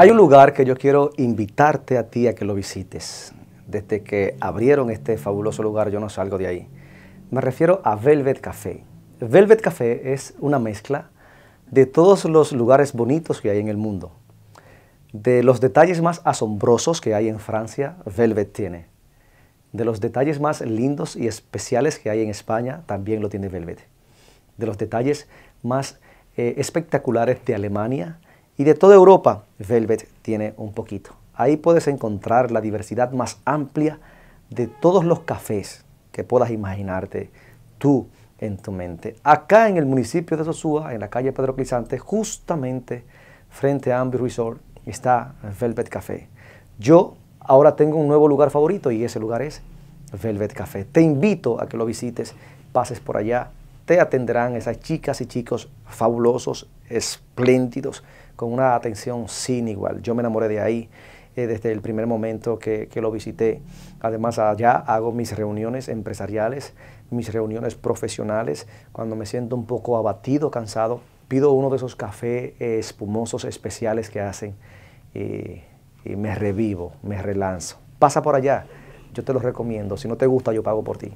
Hay un lugar que yo quiero invitarte a ti a que lo visites. Desde que abrieron este fabuloso lugar, yo no salgo de ahí. Me refiero a Velvet Café. Velvet Café es una mezcla de todos los lugares bonitos que hay en el mundo. De los detalles más asombrosos que hay en Francia, Velvet tiene. De los detalles más lindos y especiales que hay en España, también lo tiene Velvet. De los detalles más eh, espectaculares de Alemania, y de toda Europa, Velvet tiene un poquito. Ahí puedes encontrar la diversidad más amplia de todos los cafés que puedas imaginarte tú en tu mente. Acá en el municipio de Sosúa, en la calle Pedro Crisante, justamente frente a Ambi Resort, está Velvet Café. Yo ahora tengo un nuevo lugar favorito y ese lugar es Velvet Café. Te invito a que lo visites, pases por allá, te atenderán esas chicas y chicos fabulosos, espléndidos, con una atención sin igual. Yo me enamoré de ahí eh, desde el primer momento que, lo visité. Además, allá hago mis reuniones empresariales, mis reuniones profesionales. Cuando me siento un poco abatido, cansado, pido uno de esos cafés eh, espumosos especiales que hacen eh, y me revivo, me relanzo. Pasa por allá, yo te los recomiendo. Si no te gusta, yo pago por ti.